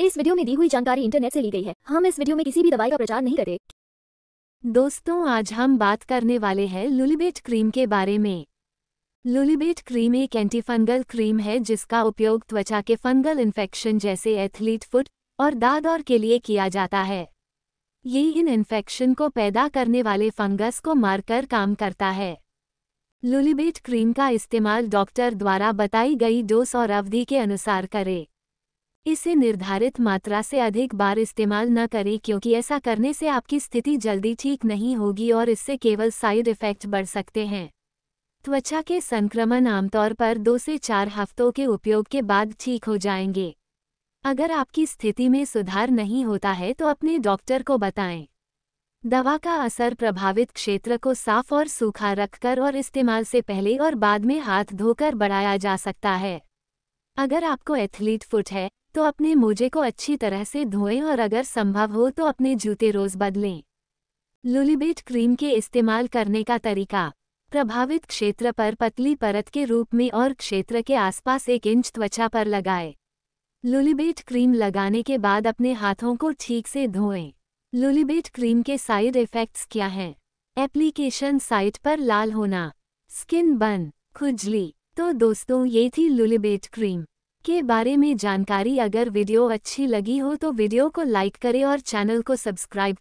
इस वीडियो में दी हुई जानकारी इंटरनेट से ली गई है हम इस वीडियो में किसी भी दवाई का प्रचार नहीं करते दोस्तों आज हम बात करने वाले हैं लुलिबेट क्रीम के बारे में लुलिबेट क्रीम एक एंटीफंगल क्रीम है जिसका उपयोग त्वचा के फंगल इन्फेक्शन जैसे एथलीट फुट और दाद और के लिए किया जाता है ये इन इन्फेक्शन को पैदा करने वाले फंगस को मारकर काम करता है लुलिबेट क्रीम का इस्तेमाल डॉक्टर द्वारा बताई गई डोस और अवधि के अनुसार करें इसे निर्धारित मात्रा से अधिक बार इस्तेमाल न करें क्योंकि ऐसा करने से आपकी स्थिति जल्दी ठीक नहीं होगी और इससे केवल साइड इफ़ेक्ट बढ़ सकते हैं त्वचा के संक्रमण आमतौर पर दो से चार हफ्तों के उपयोग के बाद ठीक हो जाएंगे अगर आपकी स्थिति में सुधार नहीं होता है तो अपने डॉक्टर को बताएं दवा का असर प्रभावित क्षेत्र को साफ और सूखा रखकर और इस्तेमाल से पहले और बाद में हाथ धोकर बढ़ाया जा सकता है अगर आपको एथलीट फुट है तो अपने मोजे को अच्छी तरह से धोएं और अगर संभव हो तो अपने जूते रोज बदलें लुलिबेट क्रीम के इस्तेमाल करने का तरीका प्रभावित क्षेत्र पर पतली परत के रूप में और क्षेत्र के आसपास एक इंच त्वचा पर लगाए लुलिबेट क्रीम लगाने के बाद अपने हाथों को ठीक से धोएं लुलिबेट क्रीम के साइड इफ़ेक्ट्स क्या हैं एप्लीकेशन साइट पर लाल होना स्किन बन खुजली तो दोस्तों ये थी लुलिबेट क्रीम के बारे में जानकारी अगर वीडियो अच्छी लगी हो तो वीडियो को लाइक करें और चैनल को सब्सक्राइब